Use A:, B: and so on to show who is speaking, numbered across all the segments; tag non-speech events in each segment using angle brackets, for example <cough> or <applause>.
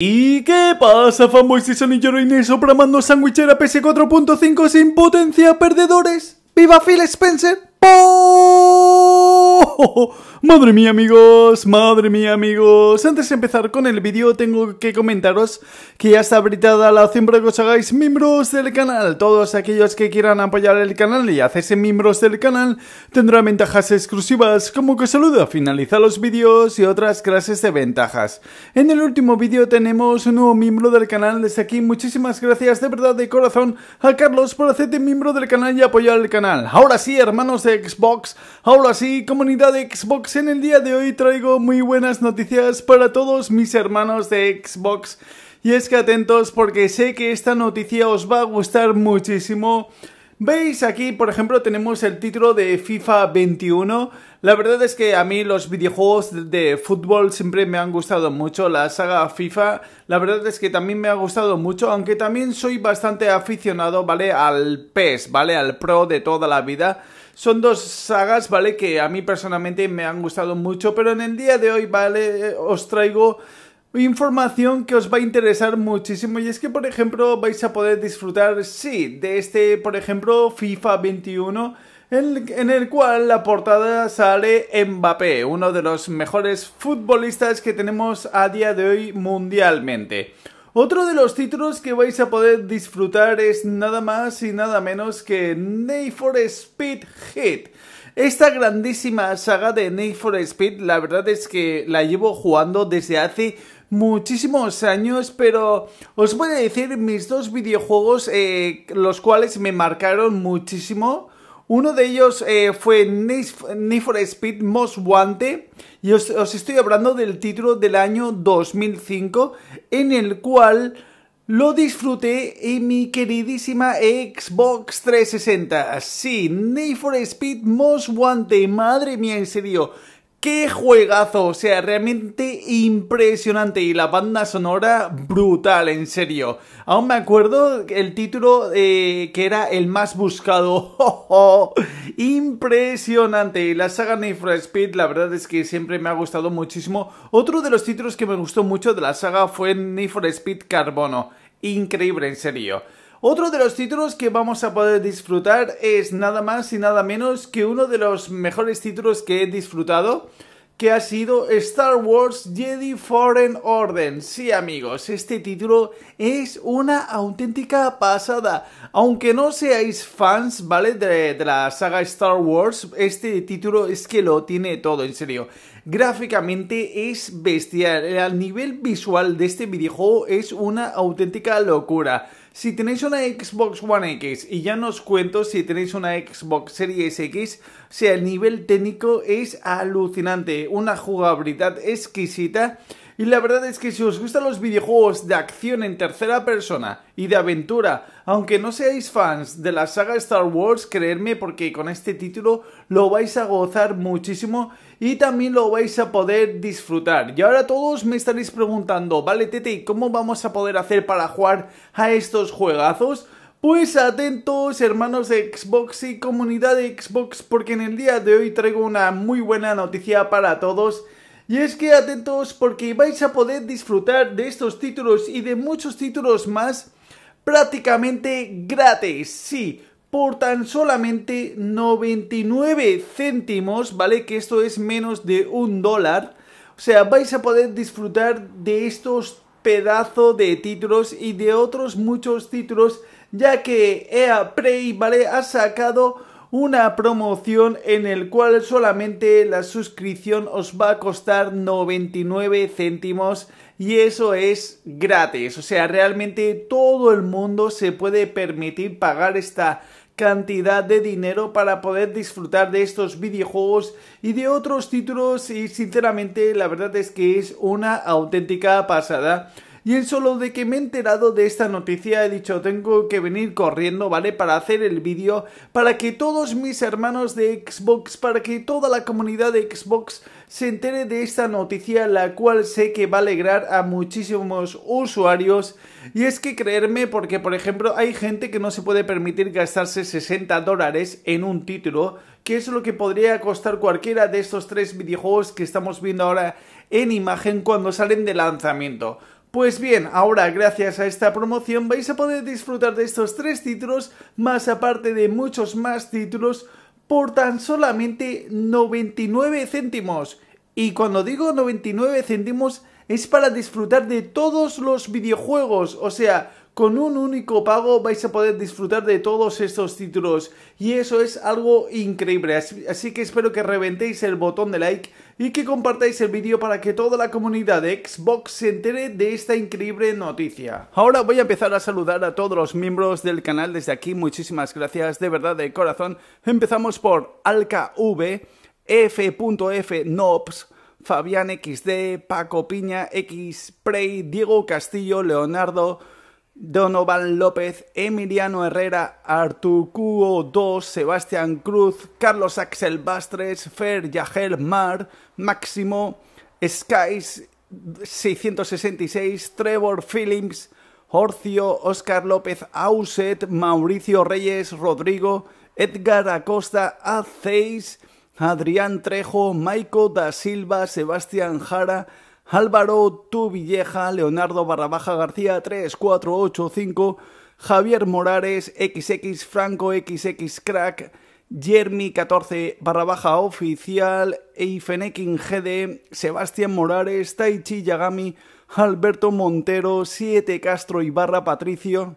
A: ¿Y qué pasa, fanboys y sonillero Inés sandwichera PS4.5 sin potencia perdedores? ¡Viva Phil Spencer! ¡Pum! <laughs> madre mía amigos, madre mía amigos Antes de empezar con el vídeo tengo que comentaros que ya está abritada la opción para que os hagáis miembros del canal Todos aquellos que quieran apoyar el canal y hacerse miembros del canal Tendrán ventajas exclusivas como que saluda, finaliza los vídeos y otras clases de ventajas En el último vídeo tenemos un nuevo miembro del canal Desde aquí muchísimas gracias de verdad de corazón a Carlos por hacerte miembro del canal y apoyar el canal Ahora sí hermanos de Xbox, ahora sí comunidad de Xbox, en el día de hoy traigo muy buenas noticias para todos mis hermanos de Xbox. Y es que atentos porque sé que esta noticia os va a gustar muchísimo. Veis aquí, por ejemplo, tenemos el título de FIFA 21. La verdad es que a mí los videojuegos de fútbol siempre me han gustado mucho, la saga FIFA. La verdad es que también me ha gustado mucho, aunque también soy bastante aficionado, ¿vale? Al PES, ¿vale? Al Pro de toda la vida. Son dos sagas, ¿vale? Que a mí personalmente me han gustado mucho, pero en el día de hoy, ¿vale? Os traigo información que os va a interesar muchísimo y es que por ejemplo vais a poder disfrutar sí de este por ejemplo FIFA 21 en, el cual la portada sale Mbappé, uno de los mejores futbolistas que tenemos a día de hoy mundialmente. Otro de los títulos que vais a poder disfrutar es nada más y nada menos que Need for Speed Hit. Esta grandísima saga de Need for Speed, la verdad es que la llevo jugando desde hace muchísimos años, pero os voy a decir mis dos videojuegos, eh, los cuales me marcaron muchísimo uno de ellos eh, fue Need for Speed Most Wanted y os, estoy hablando del título del año 2005 en el cual lo disfruté en mi queridísima Xbox 360. Sí, Need for Speed Most Wanted, madre mía, en serio. ¡Qué juegazo! O sea, realmente impresionante y la banda sonora brutal, en serio. Aún me acuerdo el título eh, que era el más buscado. <laughs> ¡Impresionante! Y La saga Need for Speed, la verdad es que siempre me ha gustado muchísimo. Otro de los títulos que me gustó mucho de la saga fue Need for Speed Carbono. Increíble, en serio. Otro de los títulos que vamos a poder disfrutar es nada más y nada menos que uno de los mejores títulos que he disfrutado, que ha sido Star Wars Jedi Foreign Order. Sí amigos, este título es una auténtica pasada. Aunque no seáis fans, ¿vale? De, de, la saga Star Wars, este título es que lo tiene todo, en serio. Gráficamente es bestial, el nivel visual de este videojuego es una auténtica locura. Si tenéis una Xbox One X, y ya os cuento si tenéis una Xbox Series X, o sea, el nivel técnico es alucinante, una jugabilidad exquisita y la verdad es que si os gustan los videojuegos de acción en tercera persona y de aventura, aunque no seáis fans de la saga Star Wars, creedme porque con este título lo vais a gozar muchísimo y también lo vais a poder disfrutar. Y ahora todos me estaréis preguntando, vale Tete, cómo vamos a poder hacer para jugar a estos juegazos? Pues atentos hermanos de Xbox y comunidad de Xbox porque en el día de hoy traigo una muy buena noticia para todos y es que atentos porque vais a poder disfrutar de estos títulos y de muchos títulos más prácticamente gratis, sí, por tan solamente 99 céntimos, ¿vale? Que esto es menos de un dólar. O sea, vais a poder disfrutar de estos pedazos de títulos y de otros muchos títulos ya que EA Play, ¿vale? Ha sacado una promoción en el cual solamente la suscripción os va a costar 99 céntimos y eso es gratis. O sea, realmente todo el mundo se puede permitir pagar esta cantidad de dinero para poder disfrutar de estos videojuegos y de otros títulos y sinceramente la verdad es que es una auténtica pasada. Y solo de que me he enterado de esta noticia he dicho tengo que venir corriendo, ¿vale? Para hacer el vídeo, para que todos mis hermanos de Xbox, para que toda la comunidad de Xbox se entere de esta noticia, la cual sé que va a alegrar a muchísimos usuarios. Y es que creerme, porque por ejemplo hay gente que no se puede permitir gastarse 60 dólares en un título, que es lo que podría costar cualquiera de estos tres videojuegos que estamos viendo ahora en imagen cuando salen de lanzamiento. Pues bien, ahora gracias a esta promoción vais a poder disfrutar de estos tres títulos, más aparte de muchos más títulos, por tan solamente 99 céntimos. Y cuando digo 99 céntimos es para disfrutar de todos los videojuegos, o sea, con un único pago vais a poder disfrutar de todos estos títulos y eso es algo increíble, así, que espero que reventéis el botón de like y que compartáis el vídeo para que toda la comunidad de Xbox se entere de esta increíble noticia. Ahora voy a empezar a saludar a todos los miembros del canal desde aquí, muchísimas gracias de verdad de corazón. Empezamos por AlkaV, F.FNobs, Fabián XD, Paco Piña, X, Prey, Diego Castillo, Leonardo, Donovan López, Emiliano Herrera, Artur Cuo 2, Sebastián Cruz, Carlos Axel Bastres, Fer Yajel, Mar, Máximo, Skies 666, Trevor Phillips, Horcio, Oscar López Auset, Mauricio Reyes, Rodrigo, Edgar Acosta, Aceis, Adrián Trejo, Maico da Silva, Sebastián Jara, Álvaro Tuvilleja, Leonardo Barrabaja García 3485, Javier Morales, XX Franco, XX Crack, Jeremy 14 Barrabaja Oficial, Eifenekin GD, Sebastián Morales, Taichi Yagami, Alberto Montero, 7 Castro y Barra Patricio,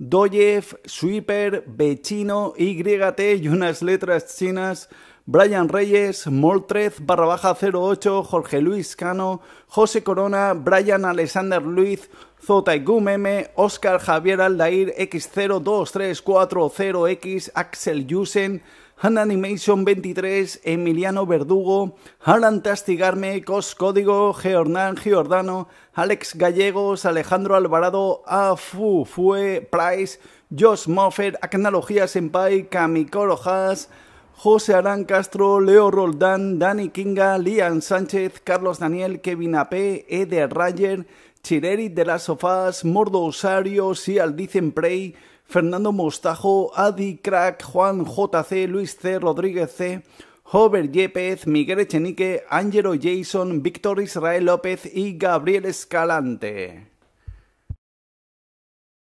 A: Doyev, Sweeper, Bechino, YT y unas letras chinas, Brian Reyes, Moltrez, barra baja 08, Jorge Luis Cano, José Corona, Brian Alexander Luis, Zota Gumeme, Oscar Javier Aldair, X02340X, Axel Yusen, han Animation 23, Emiliano Verdugo, Alan Tastigarme, Cos Código, Geornán Giordano, Alex Gallegos, Alejandro Alvarado, Afu Fue, Price, Josh Moffer, Acnalogía Senpai, Kamikoro Haas, José Arán Castro, Leo Roldán, Dani Kinga, Lian Sánchez, Carlos Daniel, Kevin Ape, Eder Rayer, Chireri de las Sofás, Mordo Osario, Sial Dicen Prey, Fernando Mostajo, Adi Crack, Juan JC, Luis C, Rodríguez C, Hover Yepes, Miguel Echenique, Angelo Jason, Víctor Israel López y Gabriel Escalante.